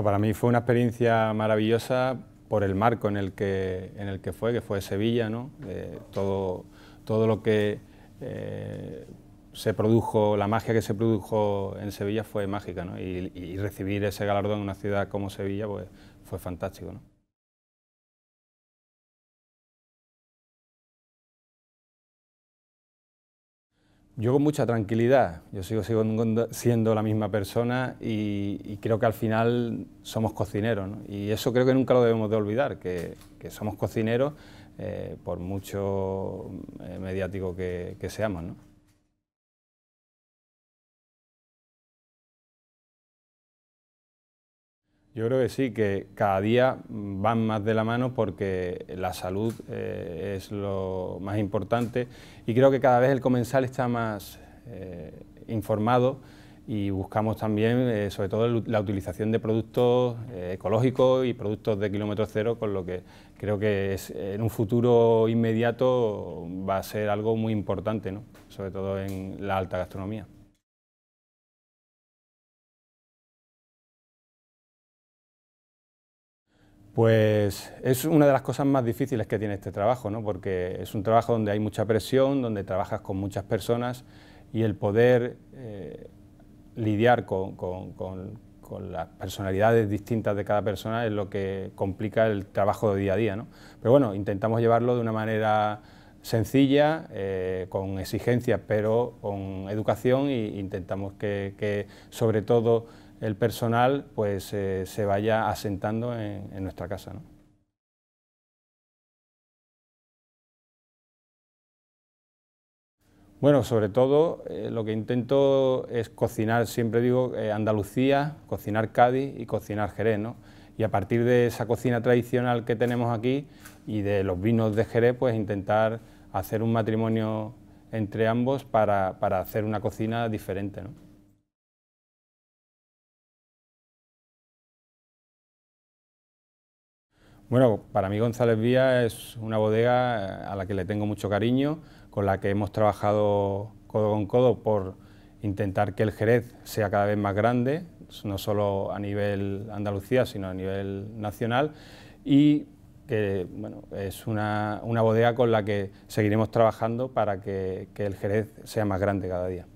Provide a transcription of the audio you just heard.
para mí fue una experiencia maravillosa por el marco en el que, en el que fue, que fue Sevilla, eh, todo, lo que eh, se produjo, la magia que se produjo en Sevilla fue mágica, y, y recibir ese galardón en una ciudad como Sevilla pues, fue fantástico. ¿no? Yo con mucha tranquilidad, yo sigo, siendo la misma persona y, creo que al final somos cocineros y eso creo que nunca lo debemos de olvidar, que, somos cocineros eh, por mucho eh, mediático que, que seamos. ¿no? Yo creo que sí, que cada día van más de la mano porque la salud eh, es lo más importante y creo que cada vez el comensal está más eh, informado y buscamos también, eh, sobre todo, la utilización de productos ecológicos y productos de kilómetro cero, con lo que creo que es, en un futuro inmediato va a ser algo muy importante, ¿no? sobre todo en la alta gastronomía. Pues es una de las cosas más difíciles que tiene este trabajo, ¿no? porque es un trabajo donde hay mucha presión, donde trabajas con muchas personas y el poder eh, lidiar con, las personalidades distintas de cada persona es lo que complica el trabajo de día a día. Pero bueno, intentamos llevarlo de una manera sencilla, eh, con exigencias, pero con educación e intentamos que sobre todo el personal pues eh, se vaya asentando en, nuestra casa. ¿no? Bueno, sobre todo eh, lo que intento es cocinar, siempre digo, eh, Andalucía, cocinar Cádiz y cocinar Jerez, Y a partir de esa cocina tradicional que tenemos aquí y de los vinos de Jerez, pues intentar hacer un matrimonio entre ambos para, para hacer una cocina diferente, ¿no? Bueno, para mí González Vía es una bodega eh, a la que le tengo mucho cariño, con la que hemos trabajado codo con codo por intentar que el Jerez sea cada vez más grande, no solo a nivel Andalucía, sino a nivel nacional, y que bueno, es una, bodega con la que seguiremos trabajando para que el Jerez sea más grande cada día.